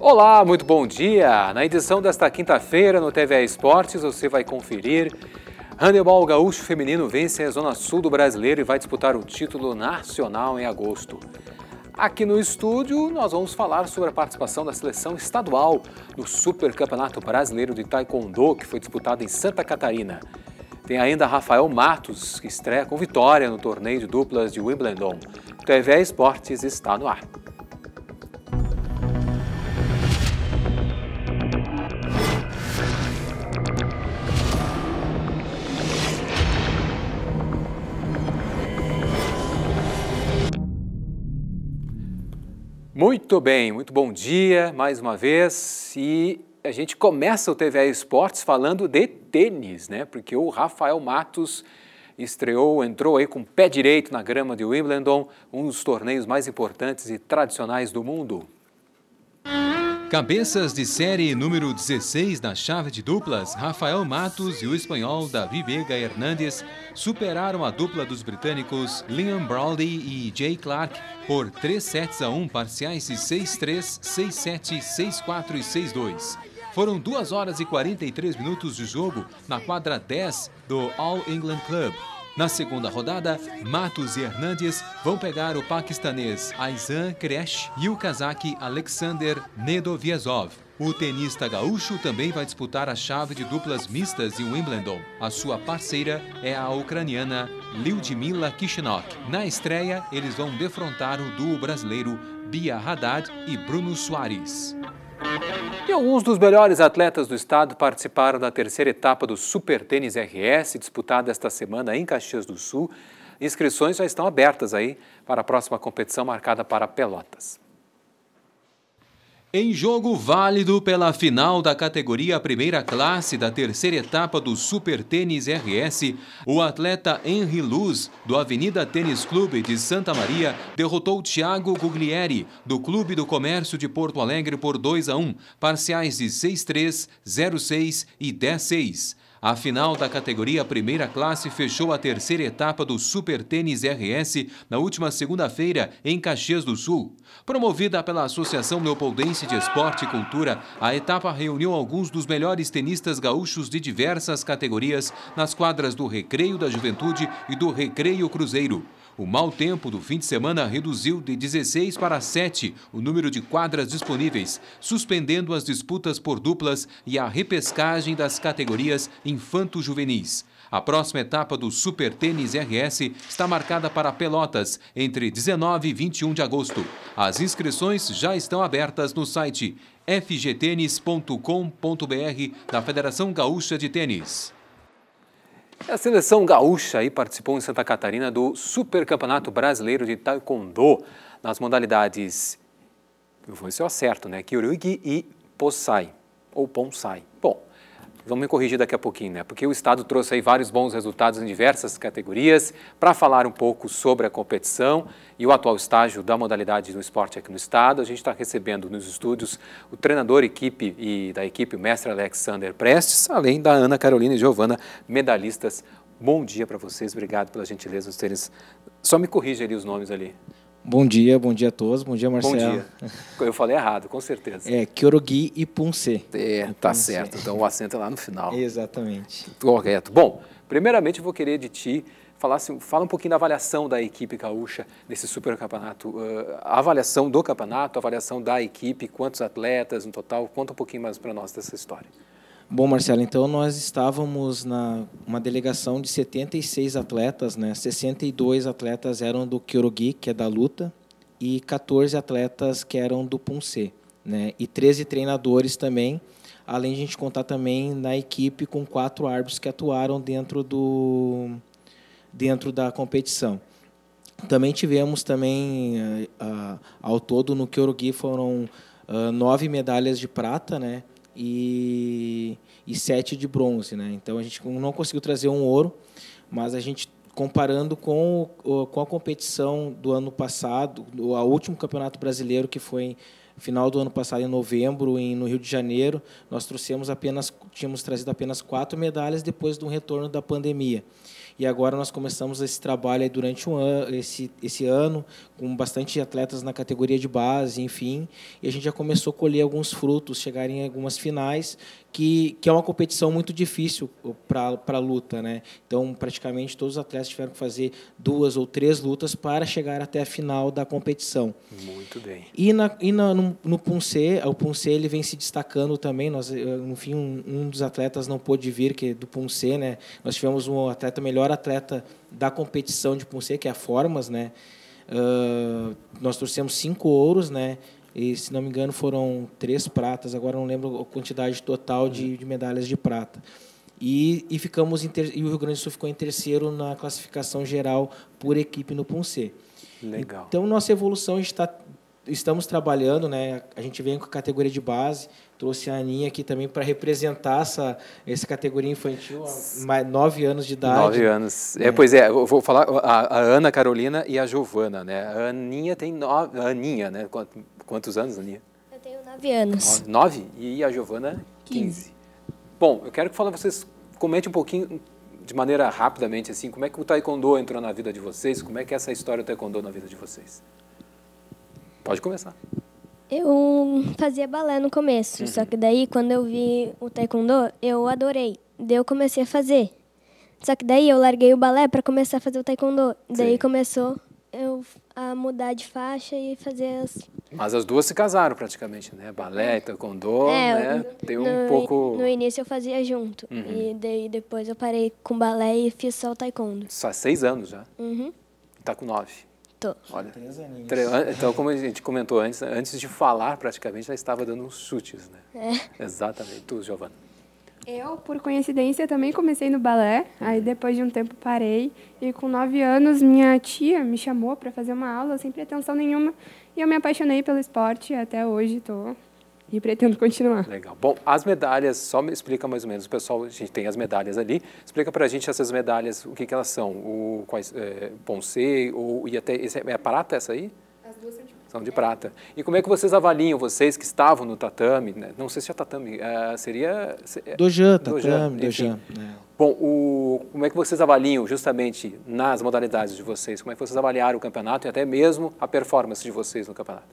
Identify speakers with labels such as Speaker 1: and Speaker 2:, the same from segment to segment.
Speaker 1: Olá, muito bom dia! Na edição desta quinta-feira no TVA Esportes você vai conferir. Handebol Gaúcho Feminino vence a Zona Sul do Brasileiro e vai disputar o título nacional em agosto. Aqui no estúdio, nós vamos falar sobre a participação da seleção estadual no Supercampeonato Brasileiro de Taekwondo, que foi disputado em Santa Catarina. Tem ainda Rafael Matos, que estreia com vitória no torneio de duplas de Wimbledon. TV Esportes está no ar. Muito bem, muito bom dia mais uma vez. E a gente começa o TVA Esportes falando de tênis, né? Porque o Rafael Matos estreou, entrou aí com o pé direito na grama de Wimbledon, um dos torneios mais importantes e tradicionais do mundo. Cabeças de série número 16 na chave de duplas, Rafael Matos e o espanhol Davi Vega Hernandes superaram a dupla dos britânicos Liam Browley e Jay Clark por 3 sets a 1 parciais de 6-3, 6-7, 6-4 e 6-2. Foram 2 horas e 43 minutos de jogo na quadra 10 do All England Club, na segunda rodada, Matos e Hernandes vão pegar o paquistanês Aizan Kresh e o cazaque Alexander Nedoviazov. O tenista gaúcho também vai disputar a chave de duplas mistas em Wimbledon. A sua parceira é a ucraniana Lyudmila Kishinok. Na estreia, eles vão defrontar o duo brasileiro Bia Haddad e Bruno Soares. E alguns dos melhores atletas do estado participaram da terceira etapa do Super Tênis RS, disputada esta semana em Caxias do Sul. Inscrições já estão abertas aí para a próxima competição marcada para Pelotas. Em jogo válido pela final da categoria primeira classe da terceira etapa do Super Tênis RS, o atleta Henry Luz, do Avenida Tênis Clube de Santa Maria, derrotou Thiago Guglieri, do Clube do Comércio de Porto Alegre, por 2 a 1, parciais de 6-3, 0-6 e 10-6. A final da categoria Primeira Classe fechou a terceira etapa do Super Tênis RS na última segunda-feira em Caxias do Sul. Promovida pela Associação Leopoldense de Esporte e Cultura, a etapa reuniu alguns dos melhores tenistas gaúchos de diversas categorias nas quadras do Recreio da Juventude e do Recreio Cruzeiro. O mau tempo do fim de semana reduziu de 16 para 7 o número de quadras disponíveis, suspendendo as disputas por duplas e a repescagem das categorias infanto-juvenis. A próxima etapa do Super Tênis RS está marcada para Pelotas, entre 19 e 21 de agosto. As inscrições já estão abertas no site fgtênis.com.br da Federação Gaúcha de Tênis. É a seleção gaúcha aí participou em Santa Catarina do Supercampeonato Brasileiro de Taekwondo nas modalidades, eu vou ver se eu acerto, né? Kyoryugi e Posai, ou Ponsai. Bom, Vamos me corrigir daqui a pouquinho, né? Porque o Estado trouxe aí vários bons resultados em diversas categorias para falar um pouco sobre a competição e o atual estágio da modalidade do esporte aqui no Estado. A gente está recebendo nos estúdios o treinador equipe e da equipe, o mestre Alexander Prestes, além da Ana Carolina e Giovana, medalhistas. Bom dia para vocês, obrigado pela gentileza de terem. Só me corrija ali os nomes ali.
Speaker 2: Bom dia, bom dia a todos, bom dia Marcelo. Bom dia.
Speaker 1: Eu falei errado, com certeza. É, Kyorogi e Punse. É, tá certo. Então o acento é lá no final. Exatamente. Correto. Bom, primeiramente eu vou querer de ti falar assim, fala um pouquinho da avaliação da equipe gaúcha nesse supercampeonato. a avaliação do campeonato, a avaliação da equipe, quantos atletas no total, conta um pouquinho mais para nós dessa história.
Speaker 2: Bom, Marcelo, então nós estávamos na uma delegação de 76 atletas, né? 62 atletas eram do Kyorugi, que é da luta, e 14 atletas que eram do Punce, né? E 13 treinadores também, além de a gente contar também na equipe com quatro árbitros que atuaram dentro do dentro da competição. Também tivemos também uh, uh, ao todo no Kyorugi foram uh, nove medalhas de prata, né? e, e sete de bronze. Né? Então a gente não conseguiu trazer um ouro, mas a gente comparando com, com a competição do ano passado, o último campeonato brasileiro que foi final do ano passado, em novembro, em, no Rio de Janeiro, nós trouxemos apenas, tínhamos trazido apenas quatro medalhas depois do retorno da pandemia. E agora nós começamos esse trabalho durante um ano, esse, esse ano, com bastante atletas na categoria de base, enfim, e a gente já começou a colher alguns frutos, chegarem em algumas finais que, que é uma competição muito difícil para a luta. Né? Então, praticamente todos os atletas tiveram que fazer duas ou três lutas para chegar até a final da competição. Muito bem. E, na, e na, no, no Punce, o Punce ele vem se destacando também. Nós, enfim, eh, um, um dos atletas não pôde vir, que é do Punce, né? nós tivemos um atleta, melhor atleta da competição de Punce, que é a Formas, né? Uh, nós trouxemos cinco ouros, né? E, se não me engano, foram três pratas, agora não lembro a quantidade total de, de medalhas de prata. E, e ficamos ter, e o Rio Grande do Sul ficou em terceiro na classificação geral por equipe no Ponce. Legal. Então, nossa evolução está estamos trabalhando, né? A gente vem com a categoria de base, trouxe a Aninha aqui também para representar essa, essa categoria infantil, nove anos de idade. Nove anos. É, é
Speaker 1: pois é, eu vou falar a, a, Ana Carolina e a Giovana, né? A Aninha tem nove. Aninha, né? Quantos anos, Aninha? Eu
Speaker 3: tenho nove anos.
Speaker 1: Nove? E a Giovana? Quinze. Bom, eu quero que fala, vocês comente um pouquinho de maneira rapidamente assim, como é que o taekwondo entrou na vida de vocês? Como é que é essa história do taekwondo na vida de vocês? Pode começar.
Speaker 3: Eu fazia balé no começo, uhum. só que daí quando eu vi o taekwondo, eu adorei. Daí eu comecei a fazer. Só que daí eu larguei o balé para começar a fazer o taekwondo. Daí Sim. começou eu a mudar de faixa e fazer as
Speaker 1: Mas as duas se casaram praticamente, né? Balé e é. taekwondo, é, né? Tem um pouco No
Speaker 3: início eu fazia junto uhum. e daí depois eu parei com balé e fiz só o taekwondo.
Speaker 1: Só seis anos já. Uhum. Tá com nove.
Speaker 4: Tô. Olha, três aninhos. Então,
Speaker 1: como a gente comentou antes, antes de falar praticamente, já estava dando uns chutes, né? É. Exatamente. Tu, Giovana.
Speaker 4: Eu, por coincidência, também comecei no balé. Aí, depois de um tempo, parei. E com nove anos, minha tia me chamou para fazer uma aula, sem pretensão nenhuma. E eu me apaixonei pelo esporte. Até hoje, estou tô e pretendo continuar. Legal.
Speaker 1: Bom, as medalhas, só me explica mais ou menos, o pessoal, a gente tem as medalhas ali, explica para a gente essas medalhas, o que, que elas são, o quais, é, Ponce, ou, e até, esse, é, é prata essa aí? As duas são de prata. São de é. prata. E como é que vocês avaliam, vocês que estavam no tatame, né? não sei se é tatame, é, seria... É, dojan, tatame, dojan. Né? Bom, o, como é que vocês avaliam justamente nas modalidades de vocês, como é que vocês avaliaram o campeonato e até mesmo a performance de vocês no campeonato?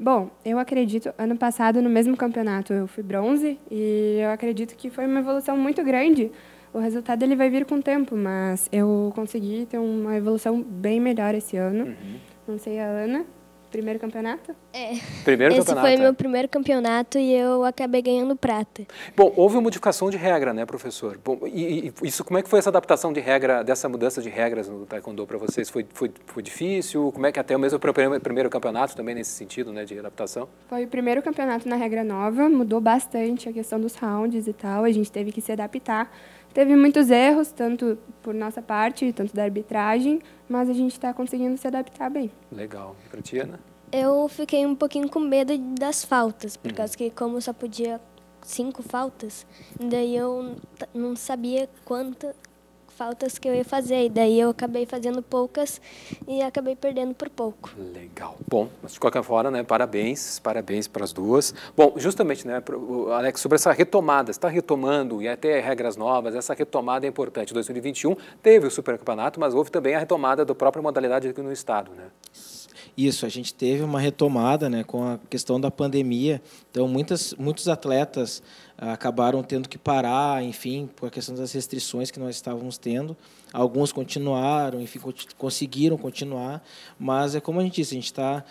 Speaker 4: Bom, eu acredito, ano passado no mesmo campeonato eu fui bronze e eu acredito que foi uma evolução muito grande. O resultado ele vai vir com o tempo, mas eu consegui ter uma evolução bem melhor esse ano. Uhum. Não sei a Ana, primeiro campeonato? É.
Speaker 1: Primeiro Esse campeonato. foi meu
Speaker 3: primeiro campeonato e eu acabei ganhando prata.
Speaker 1: Bom, houve uma modificação de regra, né, professor? Bom, e, e isso, como é que foi essa adaptação de regra, dessa mudança de regras no taekwondo para vocês? Foi, foi, foi difícil? Como é que até o mesmo primeiro campeonato também nesse sentido, né, de adaptação?
Speaker 4: Foi o primeiro campeonato na regra nova, mudou bastante a questão dos rounds e tal, a gente teve que se adaptar Teve muitos erros, tanto por nossa parte, tanto da arbitragem, mas a gente está conseguindo se adaptar bem.
Speaker 1: Legal. E para ti, Ana?
Speaker 4: Eu fiquei um pouquinho com medo das
Speaker 3: faltas, por hum. causa que como só podia cinco faltas, daí eu não sabia quantas faltas que eu ia fazer. E daí eu acabei fazendo poucas e acabei perdendo por pouco. Legal.
Speaker 1: Bom, mas de qualquer forma, né, parabéns, parabéns para as duas. Bom, justamente, né, Alex, sobre essa retomada, está retomando e até regras novas, essa retomada é importante. 2021 teve o supercampeonato, mas houve também a retomada da própria modalidade aqui no estado, né?
Speaker 2: Isso, a gente teve uma retomada né, com a questão da pandemia. Então, muitas, muitos atletas ah, acabaram tendo que parar, enfim, por a questão das restrições que nós estávamos tendo. Alguns continuaram, enfim, conseguiram continuar. Mas é como a gente disse, a gente está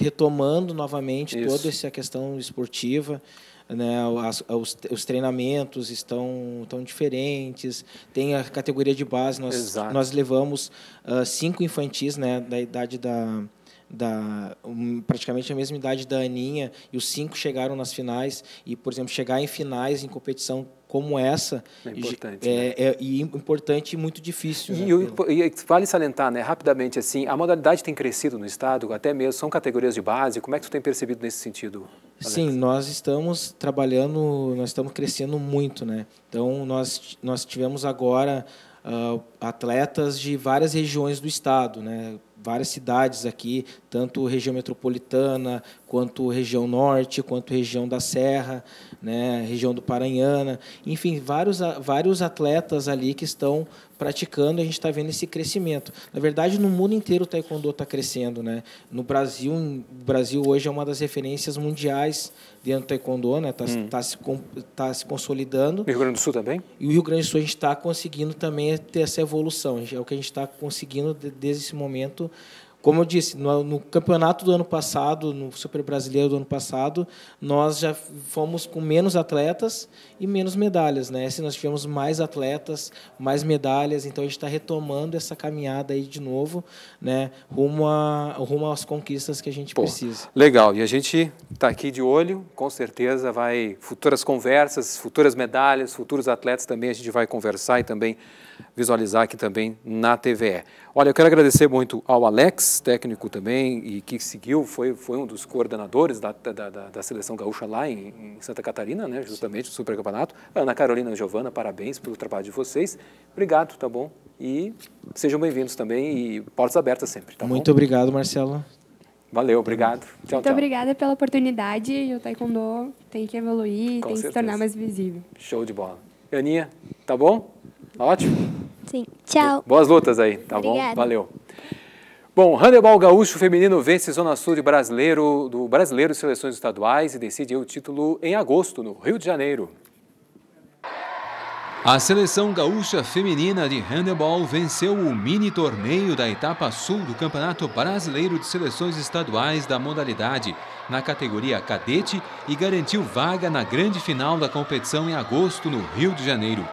Speaker 2: retomando novamente Isso. toda essa questão esportiva. Né, as, os, os, treinamentos estão tão diferentes, tem a categoria de base, nós, Exato. nós levamos uh, cinco infantis né, da idade da, da um, praticamente a mesma idade da Aninha, e os cinco chegaram nas finais, e, por exemplo, chegar em finais em competição como essa é importante,
Speaker 1: é, né? é, é importante e muito difícil. E, né, eu, e, vale salientar, né, rapidamente assim, a modalidade tem crescido no estado, até mesmo são categorias de base. Como é que tu tem percebido nesse sentido? Alex? Sim,
Speaker 2: nós estamos trabalhando, nós estamos crescendo muito, né? Então nós nós tivemos agora uh, atletas de várias regiões do estado, né? várias cidades aqui, tanto região metropolitana, quanto região norte, quanto região da Serra, né, região do Paranhana, enfim, vários, vários atletas ali que estão praticando, a gente está vendo esse crescimento. Na verdade, no mundo inteiro o taekwondo está crescendo, né? No Brasil, o Brasil hoje é uma das referências mundiais dentro do taekwondo, né? Está hum. tá se, tá se consolidando. o Rio Grande do Sul também? E o Rio Grande do Sul a gente está conseguindo também ter essa evolução. É o que a gente está conseguindo desde esse momento como eu disse, no, no, campeonato do ano passado, no Super Brasileiro do ano passado, nós já fomos com menos atletas e menos medalhas, né? Se nós tivemos mais atletas, mais medalhas, então a gente está retomando essa caminhada aí de novo, né? Rumo, a, rumo às conquistas que a gente Pô, precisa.
Speaker 1: Legal, e a gente está aqui de olho, com certeza vai futuras conversas, futuras medalhas, futuros atletas também a gente vai conversar e também visualizar aqui também na TVE. Olha, eu quero agradecer muito ao Alex, técnico também, e que seguiu, foi, foi um dos coordenadores da, da, da, da Seleção Gaúcha lá em, em, Santa Catarina, né, justamente, do Supercampeonato. Ana Carolina e Giovana, parabéns pelo trabalho de vocês. Obrigado, tá bom? E sejam bem-vindos também e portas abertas sempre, tá
Speaker 2: Muito bom? obrigado, Marcelo.
Speaker 1: Valeu, obrigado. Tchau,
Speaker 2: Muito tchau.
Speaker 4: obrigada pela oportunidade e o taekwondo tem que evoluir, Com tem certeza. que se tornar mais visível.
Speaker 1: Show de bola. Aninha, tá bom? Tá ótimo.
Speaker 3: Sim. Tchau.
Speaker 4: Boas lutas aí, tá Obrigada. bom? Valeu.
Speaker 1: Bom, handebol gaúcho feminino vence Zona Sul de brasileiro, do Brasileiro de Seleções Estaduais e decide o título em agosto, no Rio de Janeiro. A seleção gaúcha feminina de handebol venceu o mini torneio da etapa sul do Campeonato Brasileiro de Seleções Estaduais da modalidade, na categoria cadete, e garantiu vaga na grande final da competição em agosto no Rio de Janeiro.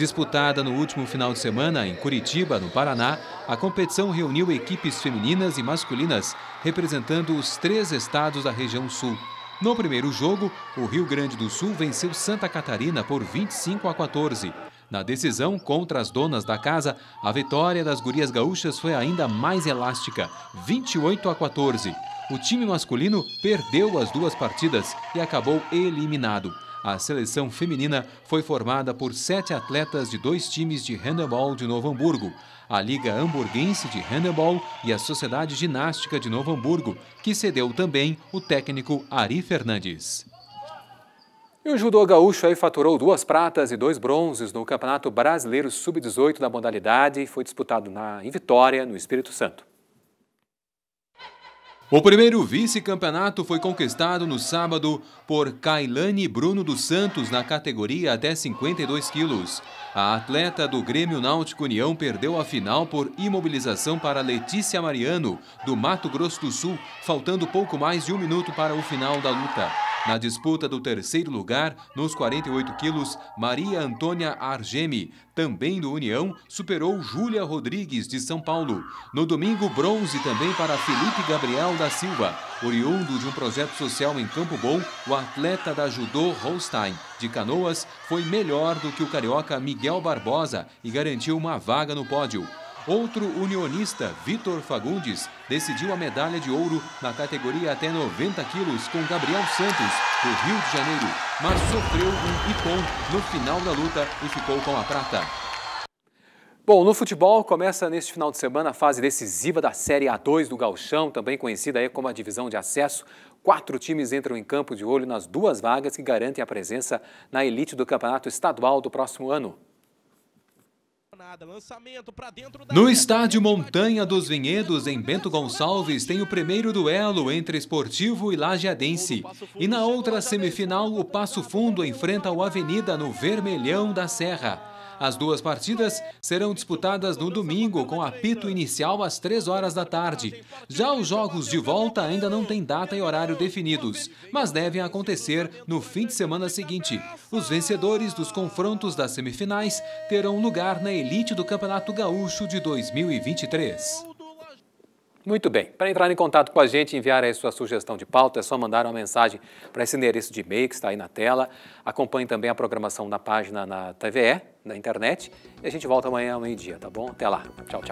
Speaker 1: Disputada no último final de semana em Curitiba, no Paraná, a competição reuniu equipes femininas e masculinas representando os três estados da região sul. No primeiro jogo, o Rio Grande do Sul venceu Santa Catarina por 25 a 14. Na decisão contra as donas da casa, a vitória das gurias gaúchas foi ainda mais elástica, 28 a 14. O time masculino perdeu as duas partidas e acabou eliminado. A seleção feminina foi formada por sete atletas de dois times de handebol de Novo Hamburgo, a Liga Hamburguense de Handebol e a Sociedade Ginástica de Novo Hamburgo, que cedeu também o técnico Ari Fernandes. E o judô gaúcho aí faturou duas pratas e dois bronzes no Campeonato Brasileiro Sub-18 da modalidade e foi disputado na, em Vitória, no Espírito Santo. O primeiro vice-campeonato foi conquistado no sábado por Kailane Bruno dos Santos na categoria até 52 quilos. A atleta do Grêmio Náutico União perdeu a final por imobilização para Letícia Mariano, do Mato Grosso do Sul, faltando pouco mais de um minuto para o final da luta. Na disputa do terceiro lugar, nos 48 quilos, Maria Antônia Argemi, também do União, superou Júlia Rodrigues, de São Paulo. No domingo, bronze também para Felipe Gabriel da Silva. Oriundo de um projeto social em Campo Bom, o atleta da judô Holstein, de Canoas, foi melhor do que o carioca Miguel Barbosa e garantiu uma vaga no pódio. Outro unionista, Vitor Fagundes, decidiu a medalha de ouro na categoria até 90 quilos com Gabriel Santos, do Rio de Janeiro, mas sofreu um icon no final da luta e ficou com a prata. Bom, no futebol começa neste final de semana a fase decisiva da Série A2 do Galchão, também conhecida aí como a divisão de acesso. Quatro times entram em campo de olho nas duas vagas que garantem a presença na elite do campeonato estadual do próximo ano. No estádio Montanha dos Vinhedos, em Bento Gonçalves, tem o primeiro duelo entre Esportivo e Lajeadense. E na outra semifinal, o Passo Fundo enfrenta o Avenida no Vermelhão da Serra. As duas partidas serão disputadas no domingo, com apito inicial às 3 horas da tarde. Já os jogos de volta ainda não têm data e horário definidos, mas devem acontecer no fim de semana seguinte. Os vencedores dos confrontos das semifinais terão lugar na elite do Campeonato Gaúcho de 2023. Muito bem. Para entrar em contato com a gente, enviar aí sua sugestão de pauta, é só mandar uma mensagem para esse endereço de e-mail que está aí na tela. Acompanhe também a programação na página na TVE, na internet. E a gente volta amanhã ao meio-dia, tá bom? Até lá. Tchau, tchau.